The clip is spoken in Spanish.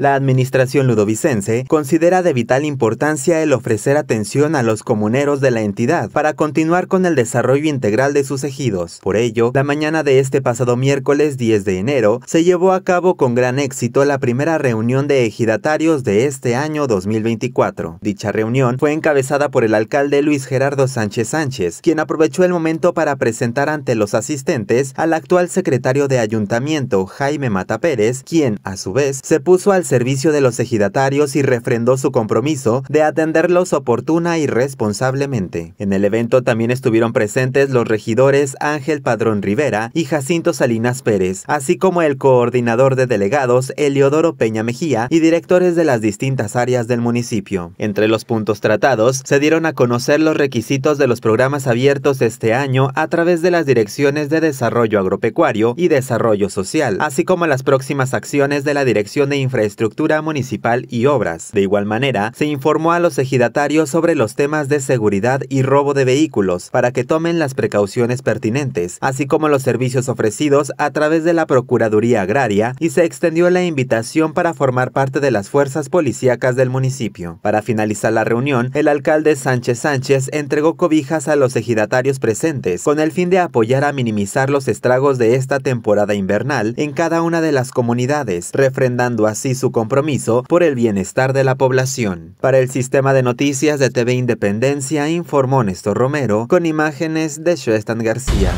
La administración ludovicense considera de vital importancia el ofrecer atención a los comuneros de la entidad para continuar con el desarrollo integral de sus ejidos. Por ello, la mañana de este pasado miércoles 10 de enero se llevó a cabo con gran éxito la primera reunión de ejidatarios de este año 2024. Dicha reunión fue encabezada por el alcalde Luis Gerardo Sánchez Sánchez, quien aprovechó el momento para presentar ante los asistentes al actual secretario de Ayuntamiento, Jaime Mata Pérez, quien, a su vez, se puso al servicio de los ejidatarios y refrendó su compromiso de atenderlos oportuna y responsablemente. En el evento también estuvieron presentes los regidores Ángel Padrón Rivera y Jacinto Salinas Pérez, así como el coordinador de delegados Eliodoro Peña Mejía y directores de las distintas áreas del municipio. Entre los puntos tratados se dieron a conocer los requisitos de los programas abiertos este año a través de las direcciones de desarrollo agropecuario y desarrollo social, así como las próximas acciones de la Dirección de Infraestructura estructura municipal y obras. De igual manera, se informó a los ejidatarios sobre los temas de seguridad y robo de vehículos para que tomen las precauciones pertinentes, así como los servicios ofrecidos a través de la Procuraduría Agraria y se extendió la invitación para formar parte de las fuerzas policíacas del municipio. Para finalizar la reunión, el alcalde Sánchez Sánchez entregó cobijas a los ejidatarios presentes con el fin de apoyar a minimizar los estragos de esta temporada invernal en cada una de las comunidades, refrendando así su compromiso por el bienestar de la población. Para el sistema de noticias de TV Independencia informó Néstor Romero con imágenes de Shuestan García.